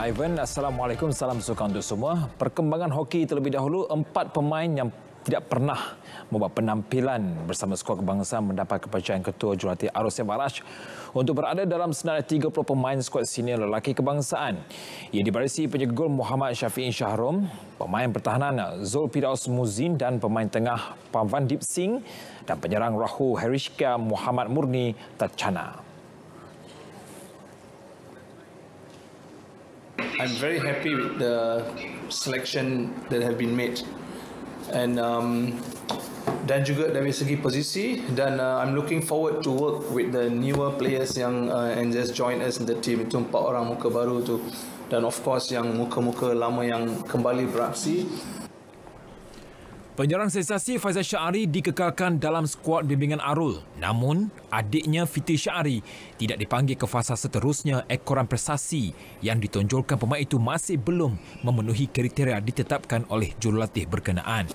Ivan, Assalamualaikum, salam sukan untuk semua. Perkembangan hoki terlebih dahulu, empat pemain yang tidak pernah membuat penampilan bersama skuad kebangsaan mendapat kepercayaan Ketua Jurulatih Arusya Baraj untuk berada dalam senarai tiga puluh pemain skuad senior lelaki kebangsaan. Ia dibarisi penjaga gol Muhammad Syafiin Syahrum, pemain pertahanan Zul Pidaus Muzin dan pemain tengah Pavan Deep Singh dan penyerang Rahul Harishka Muhammad Murni Tachana. I'm very happy with the selection that have been made and um, dan juga dari segi posisi dan uh, I'm looking forward to work with the newer players yang uh, and just join us in the team itu empat orang muka baru tu dan of course yang muka-muka lama yang kembali beraksi Penyerang sensasi Faizal Shaari dikekalkan dalam skuad bimbingan Arul. Namun, adiknya Fitri Shaari tidak dipanggil ke fasa seterusnya ekoran prestasi yang ditonjolkan pemain itu masih belum memenuhi kriteria ditetapkan oleh jurulatih berkenaan.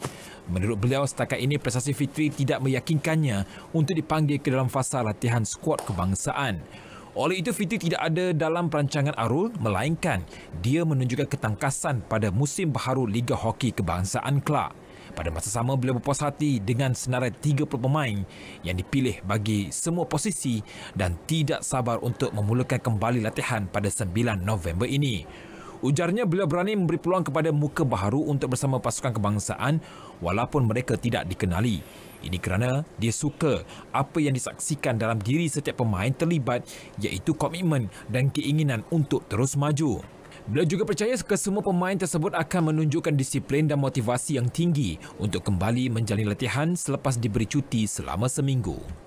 Menurut beliau, setakat ini prestasi Fitri tidak meyakinkannya untuk dipanggil ke dalam fasa latihan skuad kebangsaan. Oleh itu, Fitri tidak ada dalam perancangan Arul, melainkan dia menunjukkan ketangkasan pada musim baharu Liga Hoki Kebangsaan Kelak. Pada masa sama, beliau berpuas hati dengan senarai 30 pemain yang dipilih bagi semua posisi dan tidak sabar untuk memulakan kembali latihan pada 9 November ini. Ujarnya, beliau berani memberi peluang kepada muka baharu untuk bersama pasukan kebangsaan walaupun mereka tidak dikenali. Ini kerana dia suka apa yang disaksikan dalam diri setiap pemain terlibat iaitu komitmen dan keinginan untuk terus maju. Beliau juga percaya kesemua pemain tersebut akan menunjukkan disiplin dan motivasi yang tinggi untuk kembali menjalani latihan selepas diberi cuti selama seminggu.